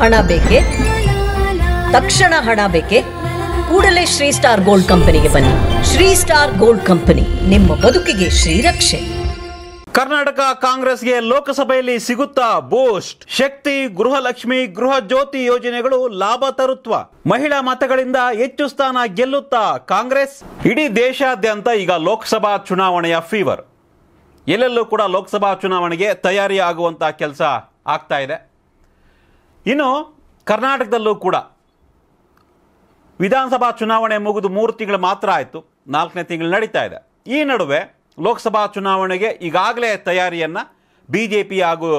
ಹಣ ಬೇಕೆ ತಕ್ಷಣ ಹಣ ಬೇಕೆ ಕೂಡಲೇ ಶ್ರೀ ಸ್ಟಾರ್ ಗೋಲ್ಡ್ ಕಂಪನಿಗೆ ಬನ್ನಿ ಶ್ರೀ ಸ್ಟಾರ್ ಗೋಲ್ಡ್ ಕಂಪನಿ ನಿಮ್ಮ ಬದುಕಿಗೆ ಶ್ರೀರಕ್ಷೆ ಕರ್ನಾಟಕ ಕಾಂಗ್ರೆಸ್ಗೆ ಲೋಕಸಭೆಯಲ್ಲಿ ಸಿಗುತ್ತಾ ಬೂಸ್ಟ್ ಶಕ್ತಿ ಗೃಹಲಕ್ಷ್ಮಿ ಗೃಹ ಜ್ಯೋತಿ ಯೋಜನೆಗಳು ಲಾಭ ತರುತ್ವ ಮಹಿಳಾ ಮತಗಳಿಂದ ಹೆಚ್ಚು ಸ್ಥಾನ ಗೆಲ್ಲುತ್ತಾ ಕಾಂಗ್ರೆಸ್ ಇಡೀ ದೇಶಾದ್ಯಂತ ಈಗ ಲೋಕಸಭಾ ಚುನಾವಣೆಯ ಫೀವರ್ ಎಲ್ಲೆಲ್ಲೂ ಕೂಡ ಲೋಕಸಭಾ ಚುನಾವಣೆಗೆ ತಯಾರಿ ಆಗುವಂತಹ ಕೆಲಸ ಆಗ್ತಾ ಇದೆ ಇನ್ನು ಕರ್ನಾಟಕದಲ್ಲೂ ಕೂಡ ವಿಧಾನಸಭಾ ಚುನಾವಣೆ ಮುಗಿದು ಮೂರು ತಿಂಗಳು ಮಾತ್ರ ಆಯಿತು ನಾಲ್ಕನೇ ತಿಂಗಳು ನಡೀತಾ ಇದೆ ಈ ನಡುವೆ ಲೋಕಸಭಾ ಚುನಾವಣೆಗೆ ಈಗಾಗಲೇ ತಯಾರಿಯನ್ನು ಬಿ ಜೆ ಪಿ ಹಾಗೂ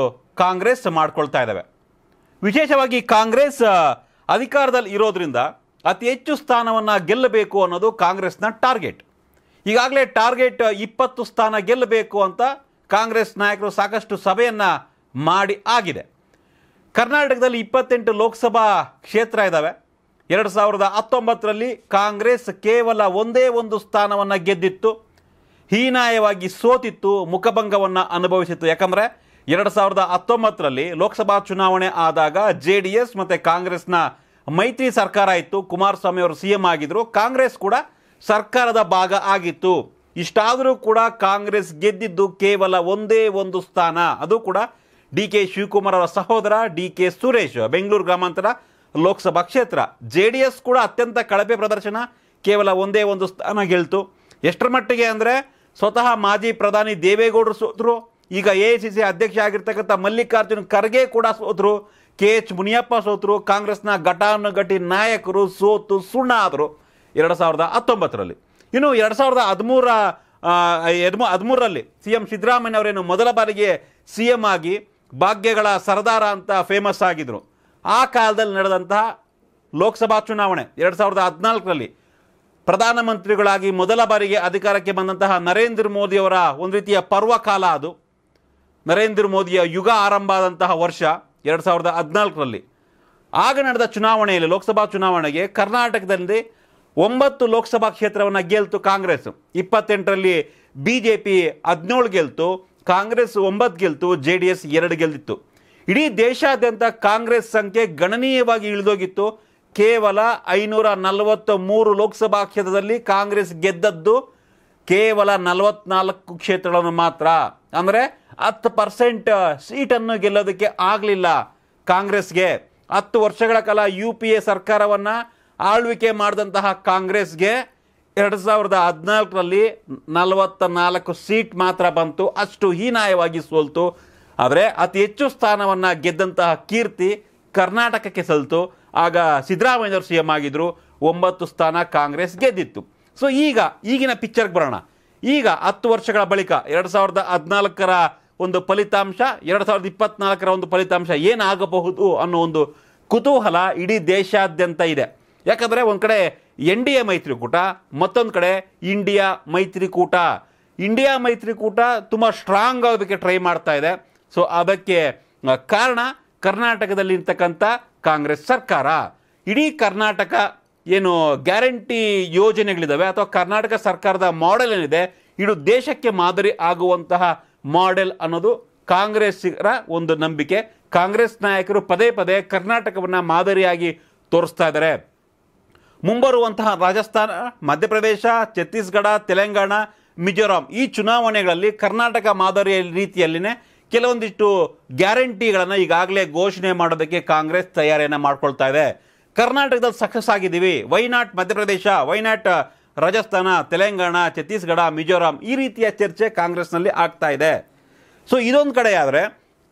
ಕಾಂಗ್ರೆಸ್ ಮಾಡ್ಕೊಳ್ತಾ ಇದ್ದಾವೆ ವಿಶೇಷವಾಗಿ ಕಾಂಗ್ರೆಸ್ ಅಧಿಕಾರದಲ್ಲಿ ಇರೋದ್ರಿಂದ ಅತಿ ಹೆಚ್ಚು ಸ್ಥಾನವನ್ನು ಗೆಲ್ಲಬೇಕು ಅನ್ನೋದು ಕಾಂಗ್ರೆಸ್ನ ಟಾರ್ಗೆಟ್ ಈಗಾಗಲೇ ಟಾರ್ಗೆಟ್ ಇಪ್ಪತ್ತು ಸ್ಥಾನ ಗೆಲ್ಲಬೇಕು ಅಂತ ಕಾಂಗ್ರೆಸ್ ನಾಯಕರು ಸಾಕಷ್ಟು ಸಭೆಯನ್ನು ಮಾಡಿ ಆಗಿದೆ ಕರ್ನಾಟಕದಲ್ಲಿ ಇಪ್ಪತ್ತೆಂಟು ಲೋಕಸಭಾ ಕ್ಷೇತ್ರ ಇದ್ದಾವೆ ಎರಡು ಸಾವಿರದ ಹತ್ತೊಂಬತ್ತರಲ್ಲಿ ಕಾಂಗ್ರೆಸ್ ಕೇವಲ ಒಂದೇ ಒಂದು ಸ್ಥಾನವನ್ನು ಗೆದ್ದಿತ್ತು ಹೀನಾಯವಾಗಿ ಸೋತಿತ್ತು ಮುಖಭಂಗವನ್ನು ಅನುಭವಿಸಿತ್ತು ಯಾಕಂದರೆ ಎರಡು ಸಾವಿರದ ಹತ್ತೊಂಬತ್ತರಲ್ಲಿ ಲೋಕಸಭಾ ಚುನಾವಣೆ ಆದಾಗ ಜೆ ಡಿ ಎಸ್ ಮತ್ತು ಕಾಂಗ್ರೆಸ್ನ ಮೈತ್ರಿ ಸರ್ಕಾರ ಇತ್ತು ಕುಮಾರಸ್ವಾಮಿ ಅವರು ಸಿ ಎಂ ಆಗಿದ್ದರು ಕಾಂಗ್ರೆಸ್ ಕೂಡ ಸರ್ಕಾರದ ಭಾಗ ಆಗಿತ್ತು ಇಷ್ಟಾದರೂ ಕೂಡ ಕಾಂಗ್ರೆಸ್ ಗೆದ್ದಿದ್ದು ಕೇವಲ ಒಂದೇ ಒಂದು ಸ್ಥಾನ ಅದು ಕೂಡ ಡಿ ಕೆ ಶಿವಕುಮಾರ್ ಅವರ ಸಹೋದರ ಡಿ ಕೆ ಸುರೇಶ್ ಬೆಂಗಳೂರು ಗ್ರಾಮಾಂತರ ಲೋಕಸಭಾ ಕ್ಷೇತ್ರ ಜೆ ಡಿ ಎಸ್ ಕೂಡ ಅತ್ಯಂತ ಕಳಪೆ ಪ್ರದರ್ಶನ ಕೇವಲ ಒಂದೇ ಒಂದು ಸ್ಥಾನ ಗೆಲ್ತು ಎಷ್ಟರ ಮಟ್ಟಿಗೆ ಅಂದರೆ ಸ್ವತಃ ಮಾಜಿ ಪ್ರಧಾನಿ ದೇವೇಗೌಡರು ಸೋತರು ಈಗ ಎ ಐ ಸಿ ಸಿ ಅಧ್ಯಕ್ಷ ಆಗಿರ್ತಕ್ಕಂಥ ಮಲ್ಲಿಕಾರ್ಜುನ್ ಖರ್ಗೆ ಕೂಡ ಸೋತರು ಕೆ ಎಚ್ ಮುನಿಯಪ್ಪ ಸೋತರು ಕಾಂಗ್ರೆಸ್ನ ಘಟಾನುಘಟಿ ನಾಯಕರು ಸೋತು ಸುಣ್ಣ ಆದರು ಎರಡು ಸಾವಿರದ ಹತ್ತೊಂಬತ್ತರಲ್ಲಿ ಇನ್ನು ಎರಡು ಸಾವಿರದ ಹದಿಮೂರ ಹದಿಮೂರರಲ್ಲಿ ಸಿ ಎಂ ಸಿದ್ದರಾಮಯ್ಯ ಅವರೇನು ಮೊದಲ ಬಾರಿಗೆ ಸಿ ಎಂ ಆಗಿ ಭಾಗ್ಯಗಳ ಸರದಾರ ಅಂತ ಫೇಮಸ್ ಆಗಿದ್ರು ಆ ಕಾಲದಲ್ಲಿ ನಡೆದಂತಹ ಲೋಕಸಭಾ ಚುನಾವಣೆ ಎರಡು ಸಾವಿರದ ಹದಿನಾಲ್ಕರಲ್ಲಿ ಪ್ರಧಾನಮಂತ್ರಿಗಳಾಗಿ ಮೊದಲ ಬಾರಿಗೆ ಅಧಿಕಾರಕ್ಕೆ ಬಂದಂತಹ ನರೇಂದ್ರ ಮೋದಿಯವರ ಒಂದು ರೀತಿಯ ಪರ್ವಕಾಲ ಅದು ನರೇಂದ್ರ ಮೋದಿಯ ಯುಗ ಆರಂಭ ಆದಂತಹ ವರ್ಷ ಎರಡು ಸಾವಿರದ ಹದಿನಾಲ್ಕರಲ್ಲಿ ಆಗ ನಡೆದ ಚುನಾವಣೆಯಲ್ಲಿ ಲೋಕಸಭಾ ಚುನಾವಣೆಗೆ ಕರ್ನಾಟಕದಲ್ಲಿ ಒಂಬತ್ತು ಲೋಕಸಭಾ ಕ್ಷೇತ್ರವನ್ನು ಗೆಲ್ತು ಕಾಂಗ್ರೆಸ್ ಇಪ್ಪತ್ತೆಂಟರಲ್ಲಿ ಬಿ ಜೆ ಪಿ ಹದಿನೇಳು ಗೆಲ್ತು ಕಾಂಗ್ರೆಸ್ ಒಂಬತ್ತು ಗೆಲ್ತು ಜೆ ಡಿ ಎಸ್ ಎರಡು ಗೆಲ್ದಿತ್ತು ಇಡೀ ದೇಶಾದ್ಯಂತ ಕಾಂಗ್ರೆಸ್ ಸಂಖ್ಯೆ ಗಣನೀಯವಾಗಿ ಇಳಿದೋಗಿತ್ತು ಕೇವಲ ಐನೂರ ನಲವತ್ತ ಮೂರು ಲೋಕಸಭಾ ಕ್ಷೇತ್ರದಲ್ಲಿ ಕಾಂಗ್ರೆಸ್ ಗೆದ್ದದ್ದು ಕೇವಲ ನಲವತ್ನಾಲ್ಕು ಕ್ಷೇತ್ರಗಳನ್ನು ಮಾತ್ರ ಅಂದರೆ ಹತ್ತು ಪರ್ಸೆಂಟ್ ಸೀಟನ್ನು ಗೆಲ್ಲೋದಕ್ಕೆ ಆಗಲಿಲ್ಲ ಕಾಂಗ್ರೆಸ್ಗೆ ಹತ್ತು ವರ್ಷಗಳ ಕಾಲ ಯು ಪಿ ಎ ಸರ್ಕಾರವನ್ನು ಆಳ್ವಿಕೆ ಮಾಡಿದಂತಹ ಕಾಂಗ್ರೆಸ್ಗೆ ಎರಡು ಸಾವಿರದ ಹದಿನಾಲ್ಕರಲ್ಲಿ ನಲವತ್ತ ನಾಲ್ಕು ಸೀಟ್ ಮಾತ್ರ ಬಂತು ಅಷ್ಟು ಹೀನಾಯವಾಗಿ ಸೋಲ್ತು ಆದರೆ ಅತಿ ಹೆಚ್ಚು ಸ್ಥಾನವನ್ನು ಗೆದ್ದಂತಹ ಕೀರ್ತಿ ಕರ್ನಾಟಕಕ್ಕೆ ಸಲ್ತು ಆಗ ಸಿದ್ದರಾಮಯ್ಯವರು ಸಿ ಎಂ ಆಗಿದ್ದರು ಒಂಬತ್ತು ಸ್ಥಾನ ಕಾಂಗ್ರೆಸ್ ಗೆದ್ದಿತ್ತು ಸೊ ಈಗ ಈಗಿನ ಪಿಕ್ಚರ್ಗೆ ಬರೋಣ ಈಗ ಹತ್ತು ವರ್ಷಗಳ ಬಳಿಕ ಎರಡು ಸಾವಿರದ ಹದಿನಾಲ್ಕರ ಒಂದು ಫಲಿತಾಂಶ ಎರಡು ಸಾವಿರದ ಇಪ್ಪತ್ನಾಲ್ಕರ ಒಂದು ಫಲಿತಾಂಶ ಏನಾಗಬಹುದು ಅನ್ನೋ ಒಂದು ಕುತೂಹಲ ಇಡೀ ದೇಶಾದ್ಯಂತ ಇದೆ ಯಾಕಂದರೆ ಒಂದು ಕಡೆ ಎನ್ ಡಿ ಎ ಮೈತ್ರಿಕೂಟ ಮತ್ತೊಂದು ಕಡೆ ಇಂಡಿಯಾ ಮೈತ್ರಿಕೂಟ ಇಂಡಿಯಾ ಮೈತ್ರಿಕೂಟ ತುಂಬ ಸ್ಟ್ರಾಂಗ್ ಆಗೋದಕ್ಕೆ ಟ್ರೈ ಮಾಡ್ತಾ ಇದೆ ಸೊ ಅದಕ್ಕೆ ಕಾರಣ ಕರ್ನಾಟಕದಲ್ಲಿ ಇರ್ತಕ್ಕಂಥ ಕಾಂಗ್ರೆಸ್ ಸರ್ಕಾರ ಇಡೀ ಕರ್ನಾಟಕ ಏನು ಗ್ಯಾರಂಟಿ ಯೋಜನೆಗಳಿದ್ದಾವೆ ಅಥವಾ ಕರ್ನಾಟಕ ಸರ್ಕಾರದ ಮಾಡೆಲ್ ಏನಿದೆ ಇಡೀ ದೇಶಕ್ಕೆ ಮಾದರಿ ಆಗುವಂತಹ ಮಾಡೆಲ್ ಅನ್ನೋದು ಕಾಂಗ್ರೆಸ್ಸಿಗರ ಒಂದು ನಂಬಿಕೆ ಕಾಂಗ್ರೆಸ್ ನಾಯಕರು ಪದೇ ಪದೇ ಕರ್ನಾಟಕವನ್ನು ಮಾದರಿಯಾಗಿ ತೋರಿಸ್ತಾ ಇದ್ದಾರೆ ಮುಂಬರುವಂತಹ ರಾಜಸ್ಥಾನ ಮಧ್ಯಪ್ರದೇಶ ಛತ್ತೀಸ್ಗಢ ತೆಲಂಗಾಣ ಮಿಜೋರಾಂ ಈ ಚುನಾವಣೆಗಳಲ್ಲಿ ಕರ್ನಾಟಕ ಮಾದರಿಯ ರೀತಿಯಲ್ಲಿನೇ ಕೆಲವೊಂದಿಷ್ಟು ಗ್ಯಾರಂಟಿಗಳನ್ನು ಈಗಾಗಲೇ ಘೋಷಣೆ ಮಾಡೋದಕ್ಕೆ ಕಾಂಗ್ರೆಸ್ ತಯಾರಿಯನ್ನು ಮಾಡ್ಕೊಳ್ತಾ ಇದೆ ಕರ್ನಾಟಕದಲ್ಲಿ ಸಕ್ಸಸ್ ಆಗಿದ್ದೀವಿ ವೈನಾಟ್ ಮಧ್ಯಪ್ರದೇಶ ವೈನಾಟ್ ರಾಜಸ್ಥಾನ ತೆಲಂಗಾಣ ಛತ್ತೀಸ್ಗಢ ಮಿಜೋರಾಂ ಈ ರೀತಿಯ ಚರ್ಚೆ ಕಾಂಗ್ರೆಸ್ನಲ್ಲಿ ಆಗ್ತಾ ಇದೆ ಸೊ ಇದೊಂದು ಕಡೆ ಆದರೆ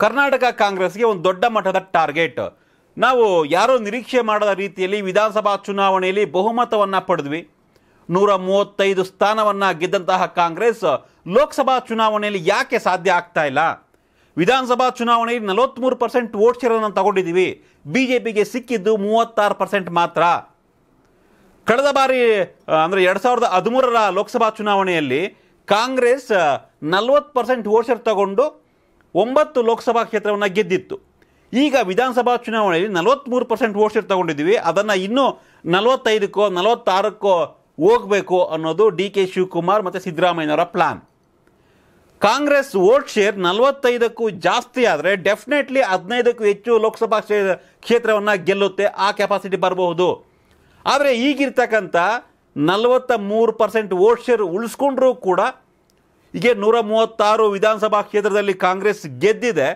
ಕರ್ನಾಟಕ ಕಾಂಗ್ರೆಸ್ಗೆ ಒಂದು ದೊಡ್ಡ ಮಟ್ಟದ ಟಾರ್ಗೆಟ್ ನಾವು ಯಾರೋ ನಿರೀಕ್ಷೆ ಮಾಡದ ರೀತಿಯಲ್ಲಿ ವಿಧಾನಸಭಾ ಚುನಾವಣೆಯಲ್ಲಿ ಬಹುಮತವನ್ನು ಪಡೆದ್ವಿ ನೂರ ಮೂವತ್ತೈದು ಸ್ಥಾನವನ್ನು ಗೆದ್ದಂತಹ ಕಾಂಗ್ರೆಸ್ ಲೋಕಸಭಾ ಚುನಾವಣೆಯಲ್ಲಿ ಯಾಕೆ ಸಾಧ್ಯ ಆಗ್ತಾ ಇಲ್ಲ ವಿಧಾನಸಭಾ ಚುನಾವಣೆಯಲ್ಲಿ ನಲವತ್ತ್ಮೂರು ಪರ್ಸೆಂಟ್ ವೋಟ್ ಶೇರನ್ನು ತಗೊಂಡಿದ್ದೀವಿ ಬಿ ಜೆ ಪಿಗೆ ಸಿಕ್ಕಿದ್ದು ಮೂವತ್ತಾರು ಪರ್ಸೆಂಟ್ ಮಾತ್ರ ಕಳೆದ ಬಾರಿ ಅಂದರೆ ಎರಡು ಸಾವಿರದ ಹದಿಮೂರರ ಲೋಕಸಭಾ ಚುನಾವಣೆಯಲ್ಲಿ ಕಾಂಗ್ರೆಸ್ ನಲ್ವತ್ತು ಪರ್ಸೆಂಟ್ ವೋಟ್ ಶೇರ್ ತಗೊಂಡು ಒಂಬತ್ತು ಲೋಕಸಭಾ ಕ್ಷೇತ್ರವನ್ನು ಗೆದ್ದಿತ್ತು ಈಗ ವಿಧಾನಸಭಾ ಚುನಾವಣೆಯಲ್ಲಿ ನಲವತ್ತ್ಮೂರು ಪರ್ಸೆಂಟ್ ವೋಟ್ ಶೇರ್ ತಗೊಂಡಿದ್ದೀವಿ ಅದನ್ನು ಇನ್ನೂ ನಲವತ್ತೈದಕ್ಕೋ ನಲವತ್ತಾರಕ್ಕೋ ಹೋಗಬೇಕು ಅನ್ನೋದು ಡಿ ಕೆ ಶಿವಕುಮಾರ್ ಮತ್ತು ಸಿದ್ದರಾಮಯ್ಯನವರ ಪ್ಲ್ಯಾನ್ ಕಾಂಗ್ರೆಸ್ ವೋಟ್ ಶೇರ್ ನಲವತ್ತೈದಕ್ಕೂ ಜಾಸ್ತಿ ಆದರೆ ಡೆಫಿನೆಟ್ಲಿ ಹದಿನೈದಕ್ಕೂ ಹೆಚ್ಚು ಲೋಕಸಭಾ ಕ್ಷೇತ್ರವನ್ನು ಗೆಲ್ಲುತ್ತೆ ಆ ಕೆಪಾಸಿಟಿ ಬರಬಹುದು ಆದರೆ ಈಗಿರ್ತಕ್ಕಂಥ ನಲವತ್ತ ಮೂರು ಪರ್ಸೆಂಟ್ ವೋಟ್ ಶೇರ್ ಉಳಿಸ್ಕೊಂಡ್ರೂ ಕೂಡ ಹೀಗೆ ನೂರ ಮೂವತ್ತಾರು ವಿಧಾನಸಭಾ ಕ್ಷೇತ್ರದಲ್ಲಿ ಕಾಂಗ್ರೆಸ್ ಗೆದ್ದಿದೆ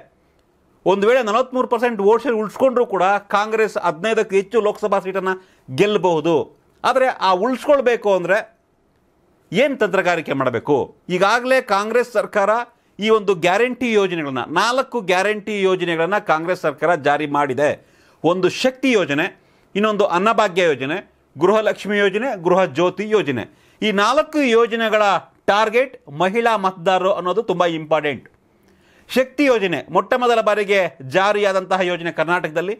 ಒಂದು ವೇಳೆ ನಲವತ್ತ್ಮೂರು ಪರ್ಸೆಂಟ್ ಓಟ್ ಶೇರ್ ಕೂಡ ಕಾಂಗ್ರೆಸ್ ಹದಿನೈದಕ್ಕೂ ಹೆಚ್ಚು ಲೋಕಸಭಾ ಸೀಟನ್ನು ಗೆಲ್ಲಬಹುದು ಆದರೆ ಆ ಉಳಿಸ್ಕೊಳ್ಬೇಕು ಅಂದರೆ ಏನು ತಂತ್ರಗಾರಿಕೆ ಮಾಡಬೇಕು ಈಗಾಗಲೇ ಕಾಂಗ್ರೆಸ್ ಸರ್ಕಾರ ಈ ಒಂದು ಗ್ಯಾರಂಟಿ ಯೋಜನೆಗಳನ್ನು ನಾಲ್ಕು ಗ್ಯಾರಂಟಿ ಯೋಜನೆಗಳನ್ನು ಕಾಂಗ್ರೆಸ್ ಸರ್ಕಾರ ಜಾರಿ ಮಾಡಿದೆ ಒಂದು ಶಕ್ತಿ ಯೋಜನೆ ಇನ್ನೊಂದು ಅನ್ನಭಾಗ್ಯ ಯೋಜನೆ ಗೃಹಲಕ್ಷ್ಮಿ ಯೋಜನೆ ಗೃಹ ಜ್ಯೋತಿ ಯೋಜನೆ ಈ ನಾಲ್ಕು ಯೋಜನೆಗಳ ಟಾರ್ಗೆಟ್ ಮಹಿಳಾ ಮತದಾರರು ಅನ್ನೋದು ತುಂಬ ಇಂಪಾರ್ಟೆಂಟ್ ಶಕ್ತಿ ಯೋಜನೆ ಮೊಟ್ಟ ಮೊದಲ ಬಾರಿಗೆ ಜಾರಿಯಾದಂತಹ ಯೋಜನೆ ಕರ್ನಾಟಕದಲ್ಲಿ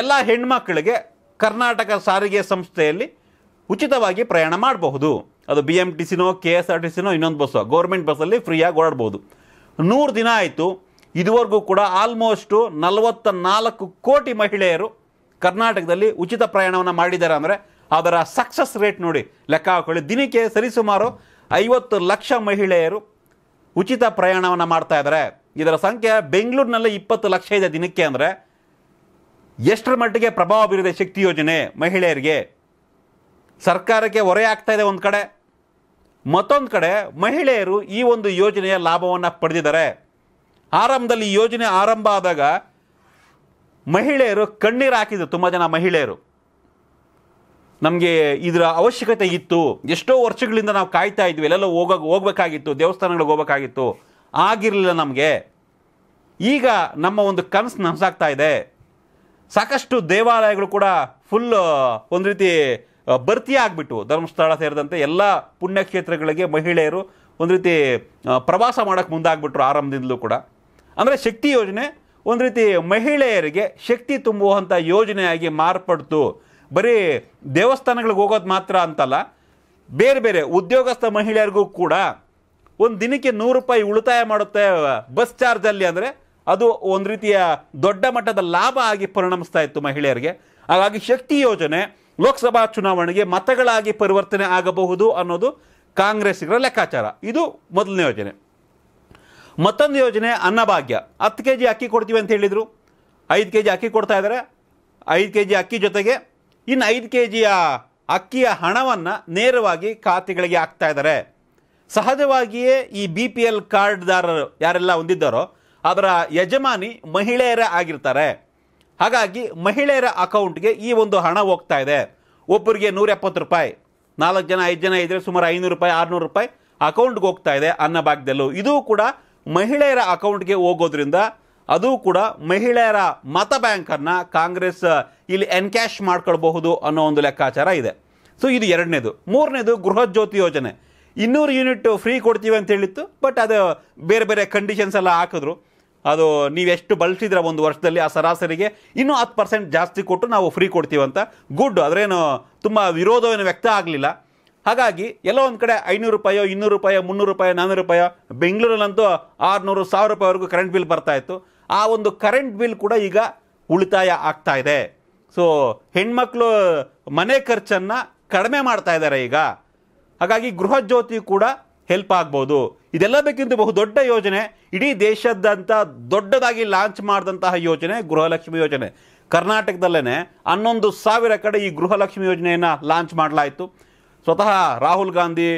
ಎಲ್ಲ ಹೆಣ್ಮಕ್ಕಳಿಗೆ ಕರ್ನಾಟಕ ಸಾರಿಗೆ ಸಂಸ್ಥೆಯಲ್ಲಿ ಉಚಿತವಾಗಿ ಪ್ರಯಾಣ ಮಾಡಬಹುದು ಅದು ಬಿ ಎಮ್ ಟಿ ಸಿನೋ ಕೆ ಎಸ್ ಆರ್ ಟಿ ಸಿನೋ ಇನ್ನೊಂದು ಬಸ್ಸೋ ಗೌರ್ಮೆಂಟ್ ಬಸ್ಸಲ್ಲಿ ಫ್ರೀಯಾಗಿ ಓಡಾಡ್ಬೋದು ನೂರು ದಿನ ಆಯಿತು ಇದುವರೆಗೂ ಕೂಡ ಆಲ್ಮೋಸ್ಟು ನಲವತ್ತ ನಾಲ್ಕು ಕೋಟಿ ಮಹಿಳೆಯರು ಕರ್ನಾಟಕದಲ್ಲಿ ಉಚಿತ ಪ್ರಯಾಣವನ್ನು ಮಾಡಿದ್ದಾರೆ ಅಂದರೆ ಅದರ ಸಕ್ಸಸ್ ರೇಟ್ ನೋಡಿ ಲೆಕ್ಕ ಹಾಕೊಳ್ಳಿ ದಿನಕ್ಕೆ ಸರಿಸುಮಾರು ಐವತ್ತು ಲಕ್ಷ ಮಹಿಳೆಯರು ಉಚಿತ ಪ್ರಯಾಣವನ್ನು ಮಾಡ್ತಾ ಇದ್ದಾರೆ ಇದರ ಸಂಖ್ಯೆ ಬೆಂಗಳೂರಿನಲ್ಲಿ ಇಪ್ಪತ್ತು ಲಕ್ಷ ಇದೆ ದಿನಕ್ಕೆ ಅಂದರೆ ಎಷ್ಟರ ಮಟ್ಟಿಗೆ ಪ್ರಭಾವ ಬೀರಿದೆ ಶಕ್ತಿ ಯೋಜನೆ ಮಹಿಳೆಯರಿಗೆ ಸರ್ಕಾರಕ್ಕೆ ಹೊರೆ ಆಗ್ತಾ ಇದೆ ಒಂದು ಕಡೆ ಮತ್ತೊಂದು ಕಡೆ ಮಹಿಳೆಯರು ಈ ಒಂದು ಯೋಜನೆಯ ಲಾಭವನ್ನು ಪಡೆದಿದ್ದಾರೆ ಆರಂಭದಲ್ಲಿ ಯೋಜನೆ ಆರಂಭ ಆದಾಗ ಮಹಿಳೆಯರು ಕಣ್ಣೀರು ಹಾಕಿದ್ರು ತುಂಬ ಜನ ಮಹಿಳೆಯರು ನಮಗೆ ಇದರ ಅವಶ್ಯಕತೆ ಇತ್ತು ಎಷ್ಟೋ ವರ್ಷಗಳಿಂದ ನಾವು ಕಾಯ್ತಾ ಇದ್ವಿ ಎಲ್ಲೆಲ್ಲೋ ಹೋಗ ಹೋಗ್ಬೇಕಾಗಿತ್ತು ದೇವಸ್ಥಾನಗಳಿಗೆ ಹೋಗ್ಬೇಕಾಗಿತ್ತು ಆಗಿರಲಿಲ್ಲ ನಮಗೆ ಈಗ ನಮ್ಮ ಒಂದು ಕನಸು ನನಸಾಗ್ತಾ ಇದೆ ಸಾಕಷ್ಟು ದೇವಾಲಯಗಳು ಕೂಡ ಫುಲ್ ಒಂದು ರೀತಿ ಭರ್ತಿ ಆಗಿಬಿಟ್ಟು ಧರ್ಮಸ್ಥಳ ಸೇರಿದಂತೆ ಎಲ್ಲ ಪುಣ್ಯಕ್ಷೇತ್ರಗಳಿಗೆ ಮಹಿಳೆಯರು ಒಂದು ರೀತಿ ಪ್ರವಾಸ ಮಾಡೋಕ್ಕೆ ಮುಂದಾಗ್ಬಿಟ್ರು ಆರಂಭದಿಂದಲೂ ಕೂಡ ಅಂದರೆ ಶಕ್ತಿ ಯೋಜನೆ ಒಂದು ರೀತಿ ಮಹಿಳೆಯರಿಗೆ ಶಕ್ತಿ ತುಂಬುವಂಥ ಯೋಜನೆಯಾಗಿ ಮಾರ್ಪಡ್ತು ಬರೀ ದೇವಸ್ಥಾನಗಳಿಗೆ ಹೋಗೋದು ಮಾತ್ರ ಅಂತಲ್ಲ ಬೇರೆ ಬೇರೆ ಉದ್ಯೋಗಸ್ಥ ಮಹಿಳೆಯರಿಗೂ ಕೂಡ ಒಂದು ದಿನಕ್ಕೆ ನೂರು ರೂಪಾಯಿ ಉಳಿತಾಯ ಮಾಡುತ್ತೆ ಬಸ್ ಚಾರ್ಜಲ್ಲಿ ಅಂದರೆ ಅದು ಒಂದು ರೀತಿಯ ದೊಡ್ಡ ಮಟ್ಟದ ಲಾಭ ಆಗಿ ಪರಿಣಮಿಸ್ತಾ ಇತ್ತು ಮಹಿಳೆಯರಿಗೆ ಹಾಗಾಗಿ ಶಕ್ತಿ ಯೋಜನೆ ಲೋಕಸಭಾ ಚುನಾವಣೆಗೆ ಮತಗಳಾಗಿ ಪರಿವರ್ತನೆ ಆಗಬಹುದು ಅನ್ನೋದು ಕಾಂಗ್ರೆಸ್ಗರ ಲೆಕ್ಕಾಚಾರ ಇದು ಮೊದಲನೇ ಯೋಜನೆ ಮತ್ತೊಂದು ಯೋಜನೆ ಅನ್ನಭಾಗ್ಯ ಹತ್ತು ಕೆ ಜಿ ಅಕ್ಕಿ ಕೊಡ್ತೀವಿ ಅಂತ ಹೇಳಿದರು ಐದು ಕೆ ಜಿ ಅಕ್ಕಿ ಕೊಡ್ತಾ ಇದ್ದಾರೆ ಐದು ಕೆ ಜಿ ಅಕ್ಕಿ ಜೊತೆಗೆ ಇನ್ನು ಐದು ಕೆ ಜಿಯ ಅಕ್ಕಿಯ ಹಣವನ್ನು ನೇರವಾಗಿ ಖಾತೆಗಳಿಗೆ ಹಾಕ್ತಾ ಇದ್ದಾರೆ ಸಹಜವಾಗಿಯೇ ಈ ಬಿ ಪಿ ಎಲ್ ಕಾರ್ಡ್ದಾರರು ಯಾರೆಲ್ಲ ಹೊಂದಿದ್ದಾರೋ ಅದರ ಯಜಮಾನಿ ಮಹಿಳೆಯರೇ ಆಗಿರ್ತಾರೆ ಹಾಗಾಗಿ ಮಹಿಳೆಯರ ಅಕೌಂಟ್ಗೆ ಈ ಒಂದು ಹಣ ಹೋಗ್ತಾ ಇದೆ ಒಬ್ಬರಿಗೆ ನೂರ ಎಪ್ಪತ್ತು ರೂಪಾಯಿ ನಾಲ್ಕು ಜನ ಐದು ಜನ ಇದ್ದರೆ ಸುಮಾರು ಐನೂರು ರೂಪಾಯಿ ಆರುನೂರು ರೂಪಾಯಿ ಅಕೌಂಟ್ಗೆ ಹೋಗ್ತಾ ಇದೆ ಅನ್ನ ಭಾಗದಲ್ಲೂ ಇದೂ ಕೂಡ ಮಹಿಳೆಯರ ಅಕೌಂಟ್ಗೆ ಹೋಗೋದ್ರಿಂದ ಅದು ಕೂಡ ಮಹಿಳೆಯರ ಮತ ಬ್ಯಾಂಕನ್ನು ಕಾಂಗ್ರೆಸ್ ಇಲ್ಲಿ ಎನ್ಕ್ಯಾಶ್ ಮಾಡ್ಕೊಳ್ಬಹುದು ಅನ್ನೋ ಒಂದು ಲೆಕ್ಕಾಚಾರ ಇದೆ ಸೊ ಇದು ಎರಡನೇದು ಮೂರನೇದು ಗೃಹಜ್ಯೋತಿ ಯೋಜನೆ ಇನ್ನೂರು ಯೂನಿಟ್ ಫ್ರೀ ಕೊಡ್ತೀವಿ ಅಂತ ಹೇಳಿತ್ತು ಬಟ್ ಅದು ಬೇರೆ ಬೇರೆ ಕಂಡೀಷನ್ಸ್ ಎಲ್ಲ ಹಾಕಿದ್ರು ಅದು ನೀವೆಷ್ಟು ಬಳಸಿದ್ರೆ ಒಂದು ವರ್ಷದಲ್ಲಿ ಆ ಸರಾಸರಿಗೆ ಇನ್ನೂ ಹತ್ತು ಪರ್ಸೆಂಟ್ ಜಾಸ್ತಿ ಕೊಟ್ಟು ನಾವು ಫ್ರೀ ಕೊಡ್ತೀವಂತ ಗುಡ್ ಅದರೇನು ತುಂಬ ವಿರೋಧವೇನು ವ್ಯಕ್ತ ಆಗಲಿಲ್ಲ ಹಾಗಾಗಿ ಎಲ್ಲ ಒಂದು ಕಡೆ ಐನೂರು ರೂಪಾಯೋ ಇನ್ನೂರು ರೂಪಾಯೋ ಮುನ್ನೂರು ರೂಪಾಯಿ ನಾನ್ನೂರು ರೂಪಾಯೋ ಬೆಂಗಳೂರಲ್ಲಂತೂ ಆರುನೂರು ಸಾವಿರ ರೂಪಾಯಿವರೆಗೂ ಕರೆಂಟ್ ಬಿಲ್ ಬರ್ತಾ ಇತ್ತು ಆ ಒಂದು ಕರೆಂಟ್ ಬಿಲ್ ಕೂಡ ಈಗ ಉಳಿತಾಯ ಆಗ್ತಾ ಇದೆ ಸೊ ಹೆಣ್ಮಕ್ಳು ಮನೆ ಖರ್ಚನ್ನು ಕಡಿಮೆ ಮಾಡ್ತಾ ಇದ್ದಾರೆ ಈಗ ಹಾಗಾಗಿ ಗೃಹ ಜ್ಯೋತಿ ಕೂಡ ಹೆಲ್ಪ್ ಆಗ್ಬೋದು ಇದೆಲ್ಲ ಬೇಕಿಂತ ಬಹುದೊಡ್ಡ ಯೋಜನೆ ಇಡೀ ದೇಶದಂಥ ದೊಡ್ಡದಾಗಿ ಲಾಂಚ್ ಮಾಡಿದಂತಹ ಯೋಜನೆ ಗೃಹಲಕ್ಷ್ಮಿ ಯೋಜನೆ ಕರ್ನಾಟಕದಲ್ಲೇ ಹನ್ನೊಂದು ಸಾವಿರ ಕಡೆ ಈ ಗೃಹಲಕ್ಷ್ಮಿ ಯೋಜನೆಯನ್ನು ಲಾಂಚ್ ಮಾಡಲಾಯಿತು ಸ್ವತಃ ರಾಹುಲ್ ಗಾಂಧಿ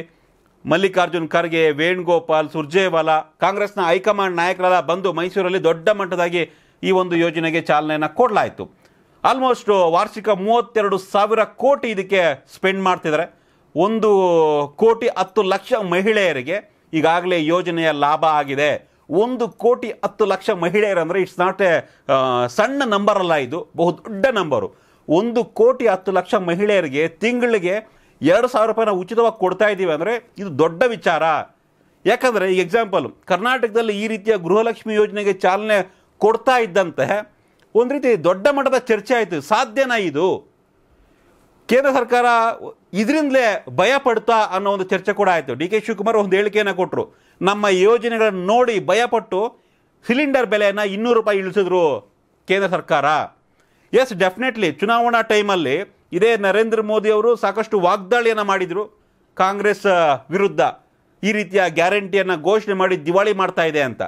ಮಲ್ಲಿಕಾರ್ಜುನ್ ಖರ್ಗೆ ವೇಣುಗೋಪಾಲ್ ಸುರ್ಜೇವಾಲಾ ಕಾಂಗ್ರೆಸ್ನ ಹೈಕಮಾಂಡ್ ನಾಯಕರೆಲ್ಲ ಬಂದು ಮೈಸೂರಲ್ಲಿ ದೊಡ್ಡ ಮಟ್ಟದಾಗಿ ಈ ಒಂದು ಯೋಜನೆಗೆ ಚಾಲನೆಯನ್ನು ಕೊಡಲಾಯಿತು ಆಲ್ಮೋಸ್ಟ್ ವಾರ್ಷಿಕ ಮೂವತ್ತೆರಡು ಸಾವಿರ ಕೋಟಿ ಇದಕ್ಕೆ ಸ್ಪೆಂಡ್ ಮಾಡ್ತಿದ್ದಾರೆ ಒಂದು ಕೋಟಿ ಹತ್ತು ಲಕ್ಷ ಮಹಿಳೆಯರಿಗೆ ಈಗಾಗಲೇ ಯೋಜನೆಯ ಲಾಭ ಆಗಿದೆ ಒಂದು ಕೋಟಿ ಹತ್ತು ಲಕ್ಷ ಮಹಿಳೆಯರಂದರೆ ಇಟ್ಸ್ ನಾಟ್ ಎ ಸಣ್ಣ ನಂಬರ್ ಅಲ್ಲ ಇದು ದೊಡ್ಡ ನಂಬರು ಒಂದು ಕೋಟಿ ಹತ್ತು ಲಕ್ಷ ಮಹಿಳೆಯರಿಗೆ ತಿಂಗಳಿಗೆ ಎರಡು ಸಾವಿರ ರೂಪಾಯಿನ ಉಚಿತವಾಗಿ ಕೊಡ್ತಾ ಇದ್ದೀವಿ ಅಂದರೆ ಇದು ದೊಡ್ಡ ವಿಚಾರ ಯಾಕಂದರೆ ಈಗ ಎಕ್ಸಾಂಪಲ್ ಕರ್ನಾಟಕದಲ್ಲಿ ಈ ರೀತಿಯ ಗೃಹಲಕ್ಷ್ಮಿ ಯೋಜನೆಗೆ ಚಾಲನೆ ಕೊಡ್ತಾ ಇದ್ದಂತೆ ಒಂದು ರೀತಿ ದೊಡ್ಡ ಮಟ್ಟದ ಚರ್ಚೆ ಆಯಿತು ಸಾಧ್ಯನಾ ಇದು ಕೇಂದ್ರ ಸರ್ಕಾರ ಇದರಿಂದಲೇ ಭಯ ಪಡ್ತಾ ಅನ್ನೋ ಒಂದು ಚರ್ಚೆ ಕೂಡ ಆಯಿತು ಡಿ ಕೆ ಶಿವಕುಮಾರ್ ಒಂದು ಹೇಳಿಕೆಯನ್ನು ಕೊಟ್ಟರು ನಮ್ಮ ಯೋಜನೆಗಳನ್ನು ನೋಡಿ ಭಯಪಟ್ಟು ಸಿಲಿಂಡರ್ ಬೆಲೆಯನ್ನು ಇನ್ನೂರು ರೂಪಾಯಿ ಇಳಿಸಿದ್ರು ಕೇಂದ್ರ ಸರ್ಕಾರ ಎಸ್ ಡೆಫಿನೆಟ್ಲಿ ಚುನಾವಣಾ ಟೈಮಲ್ಲಿ ಇದೇ ನರೇಂದ್ರ ಮೋದಿ ಅವರು ಸಾಕಷ್ಟು ವಾಗ್ದಾಳಿಯನ್ನು ಮಾಡಿದರು ಕಾಂಗ್ರೆಸ್ ವಿರುದ್ಧ ಈ ರೀತಿಯ ಗ್ಯಾರಂಟಿಯನ್ನು ಘೋಷಣೆ ಮಾಡಿ ದಿವಾಳಿ ಮಾಡ್ತಾ ಇದೆ ಅಂತ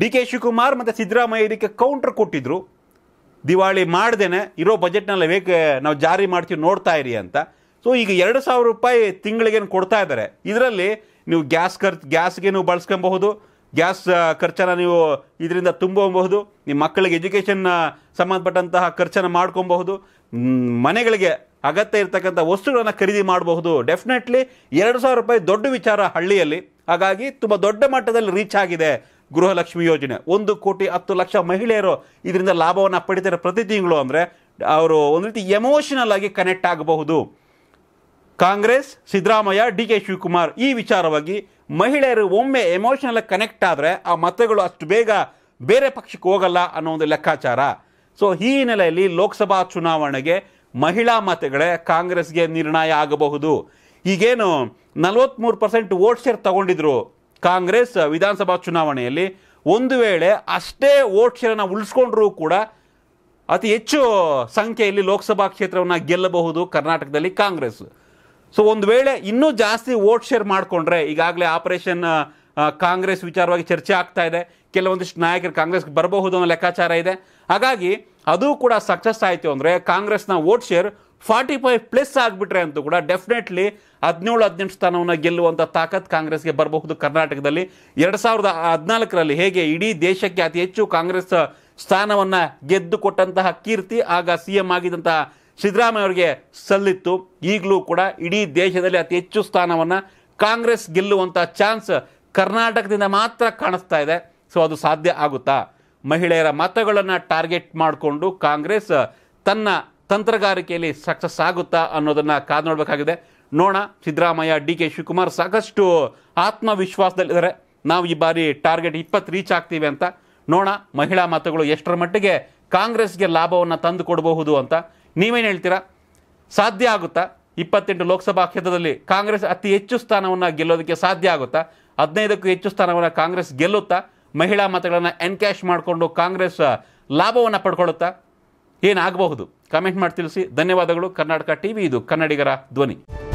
ಡಿ ಕೆ ಶಿವಕುಮಾರ್ ಮತ್ತು ಸಿದ್ದರಾಮಯ್ಯ ಇದಕ್ಕೆ ಕೌಂಟ್ರ್ ಕೊಟ್ಟಿದ್ದರು ದಿವಾಳಿ ಮಾಡ್ದೇನೆ ಇರೋ ಬಜೆಟ್ನಲ್ಲಿ ಬೇಕೆ ನಾವು ಜಾರಿ ಮಾಡ್ತೀವಿ ನೋಡ್ತಾ ಇರಿ ಅಂತ ಸೊ ಈಗ ಎರಡು ಸಾವಿರ ರೂಪಾಯಿ ತಿಂಗಳಿಗೇನು ಕೊಡ್ತಾ ಇದ್ದಾರೆ ಇದರಲ್ಲಿ ನೀವು ಗ್ಯಾಸ್ ಖರ್ಚು ಗ್ಯಾಸ್ಗೇನು ಬಳಸ್ಕೊಬಹುದು ಗ್ಯಾಸ್ ಖರ್ಚನ್ನು ನೀವು ಇದರಿಂದ ತುಂಬಬಹುದು ನಿಮ್ಮ ಮಕ್ಕಳಿಗೆ ಎಜುಕೇಷನ್ ಸಂಬಂಧಪಟ್ಟಂತಹ ಖರ್ಚನ್ನು ಮಾಡ್ಕೊಬಹುದು ಮನೆಗಳಿಗೆ ಅಗತ್ಯ ಇರತಕ್ಕಂಥ ವಸ್ತುಗಳನ್ನು ಖರೀದಿ ಮಾಡಬಹುದು ಡೆಫಿನೆಟ್ಲಿ ಎರಡು ಸಾವಿರ ರೂಪಾಯಿ ದೊಡ್ಡ ವಿಚಾರ ಹಳ್ಳಿಯಲ್ಲಿ ಹಾಗಾಗಿ ತುಂಬ ದೊಡ್ಡ ಮಟ್ಟದಲ್ಲಿ ರೀಚ್ ಆಗಿದೆ ಗೃಹಲಕ್ಷ್ಮಿ ಯೋಜನೆ ಒಂದು ಕೋಟಿ ಹತ್ತು ಲಕ್ಷ ಮಹಿಳೆಯರು ಇದರಿಂದ ಲಾಭವನ್ನು ಪಡಿತಾರೆ ಪ್ರತಿ ತಿಂಗಳು ಅಂದರೆ ಅವರು ಒಂದು ರೀತಿ ಎಮೋಷನಲ್ ಆಗಿ ಕನೆಕ್ಟ್ ಆಗಬಹುದು ಕಾಂಗ್ರೆಸ್ ಸಿದ್ದರಾಮಯ್ಯ ಡಿ ಕೆ ಶಿವಕುಮಾರ್ ಈ ವಿಚಾರವಾಗಿ ಮಹಿಳೆಯರು ಒಮ್ಮೆ ಎಮೋಷನಲ್ ಕನೆಕ್ಟ್ ಆದರೆ ಆ ಮತಗಳು ಅಷ್ಟು ಬೇಗ ಬೇರೆ ಪಕ್ಷಕ್ಕೆ ಹೋಗಲ್ಲ ಅನ್ನೋ ಒಂದು ಲೆಕ್ಕಾಚಾರ ಸೊ ಈ ಹಿನ್ನೆಲೆಯಲ್ಲಿ ಲೋಕಸಭಾ ಚುನಾವಣೆಗೆ ಮಹಿಳಾ ಮತಗಳೇ ಕಾಂಗ್ರೆಸ್ಗೆ ನಿರ್ಣಯ ಆಗಬಹುದು ಈಗೇನು ನಲವತ್ತ್ಮೂರು ಪರ್ಸೆಂಟ್ ವೋಟ್ ಶೇರ್ ತಗೊಂಡಿದ್ರು ಕಾಂಗ್ರೆಸ್ ವಿಧಾನಸಭಾ ಚುನಾವಣೆಯಲ್ಲಿ ಒಂದು ವೇಳೆ ಅಷ್ಟೇ ವೋಟ್ ಶೇರನ್ನು ಉಳಿಸ್ಕೊಂಡ್ರೂ ಕೂಡ ಅತಿ ಹೆಚ್ಚು ಸಂಖ್ಯೆಯಲ್ಲಿ ಲೋಕಸಭಾ ಕ್ಷೇತ್ರವನ್ನು ಗೆಲ್ಲಬಹುದು ಕರ್ನಾಟಕದಲ್ಲಿ ಕಾಂಗ್ರೆಸ್ ಸೊ ಒಂದು ವೇಳೆ ಇನ್ನೂ ಜಾಸ್ತಿ ವೋಟ್ ಶೇರ್ ಮಾಡಿಕೊಂಡ್ರೆ ಈಗಾಗಲೇ ಆಪರೇಷನ್ ಕಾಂಗ್ರೆಸ್ ವಿಚಾರವಾಗಿ ಚರ್ಚೆ ಆಗ್ತಾ ಇದೆ ಕೆಲವೊಂದಿಷ್ಟು ನಾಯಕರು ಕಾಂಗ್ರೆಸ್ಗೆ ಬರಬಹುದು ಅನ್ನೋ ಲೆಕ್ಕಾಚಾರ ಇದೆ ಹಾಗಾಗಿ ಅದು ಕೂಡ ಸಕ್ಸಸ್ ಆಯಿತು ಅಂದರೆ ಕಾಂಗ್ರೆಸ್ನ vote share forty five plus ಆಗಿಬಿಟ್ರೆ ಅಂತೂ ಕೂಡ ಡೆಫಿನೆಟ್ಲಿ ಹದಿನೇಳು ಹದಿನೆಂಟು ಸ್ಥಾನವನ್ನು ಗೆಲ್ಲುವಂಥ ತಾಕತ್ ಕಾಂಗ್ರೆಸ್ಗೆ ಬರಬಹುದು ಕರ್ನಾಟಕದಲ್ಲಿ ಎರಡು ಸಾವಿರದ ಹದಿನಾಲ್ಕರಲ್ಲಿ ಹೇಗೆ ಇಡೀ ದೇಶಕ್ಕೆ ಅತಿ ಹೆಚ್ಚು ಕಾಂಗ್ರೆಸ್ ಸ್ಥಾನವನ್ನು ಗೆದ್ದು ಕೀರ್ತಿ ಆಗ ಸಿ ಎಂ ಆಗಿದ್ದಂತಹ ಸಿದ್ದರಾಮಯ್ಯ ಅವರಿಗೆ ಸಲ್ಲಿತ್ತು ಈಗಲೂ ಕೂಡ ಇಡೀ ದೇಶದಲ್ಲಿ ಅತಿ ಹೆಚ್ಚು ಸ್ಥಾನವನ್ನು ಕಾಂಗ್ರೆಸ್ ಗೆಲ್ಲುವಂಥ ಚಾನ್ಸ್ ಕರ್ನಾಟಕದಿಂದ ಮಾತ್ರ ಕಾಣಿಸ್ತಾ ಇದೆ ಸೊ ಅದು ಸಾಧ್ಯ ಆಗುತ್ತಾ ಮಹಿಳೆಯರ ಮತಗಳನ್ನು ಟಾರ್ಗೆಟ್ ಮಾಡಿಕೊಂಡು ಕಾಂಗ್ರೆಸ್ ತನ್ನ ತಂತ್ರಗಾರಿಕೆಯಲ್ಲಿ ಸಕ್ಸಸ್ ಆಗುತ್ತಾ ಅನ್ನೋದನ್ನು ಕಾದು ನೋಡಬೇಕಾಗಿದೆ ನೋಣ ಸಿದ್ದರಾಮಯ್ಯ ಡಿ ಕೆ ಶಿವಕುಮಾರ್ ಸಾಕಷ್ಟು ಆತ್ಮವಿಶ್ವಾಸದಲ್ಲಿದ್ದಾರೆ ನಾವು ಈ ಬಾರಿ ಟಾರ್ಗೆಟ್ ಇಪ್ಪತ್ತು ರೀಚ್ ಆಗ್ತೀವಿ ಅಂತ ನೋಣ ಮಹಿಳಾ ಮತಗಳು ಎಷ್ಟರ ಮಟ್ಟಿಗೆ ಕಾಂಗ್ರೆಸ್ಗೆ ಲಾಭವನ್ನು ತಂದು ಕೊಡಬಹುದು ಅಂತ ನೀವೇನು ಹೇಳ್ತೀರಾ ಸಾಧ್ಯ ಆಗುತ್ತಾ ಇಪ್ಪತ್ತೆಂಟು ಲೋಕಸಭಾ ಕ್ಷೇತ್ರದಲ್ಲಿ ಕಾಂಗ್ರೆಸ್ ಅತಿ ಹೆಚ್ಚು ಸ್ಥಾನವನ್ನು ಗೆಲ್ಲೋದಕ್ಕೆ ಸಾಧ್ಯ ಆಗುತ್ತಾ ಹದಿನೈದಕ್ಕೂ ಹೆಚ್ಚು ಸ್ಥಾನವನ್ನು ಕಾಂಗ್ರೆಸ್ ಗೆಲ್ಲುತ್ತಾ ಮಹಿಳಾ ಮತಗಳನ್ನು ಎನ್ಕ್ಯಾಶ್ ಮಾಡಿಕೊಂಡು ಕಾಂಗ್ರೆಸ್ ಲಾಭವನ್ನು ಪಡ್ಕೊಳ್ಳುತ್ತಾ ಏನಾಗಬಹುದು ಕಮೆಂಟ್ ಮಾಡಿ ತಿಳಿಸಿ ಧನ್ಯವಾದಗಳು ಕರ್ನಾಟಕ ಟಿ ಇದು ಕನ್ನಡಿಗರ ಧ್ವನಿ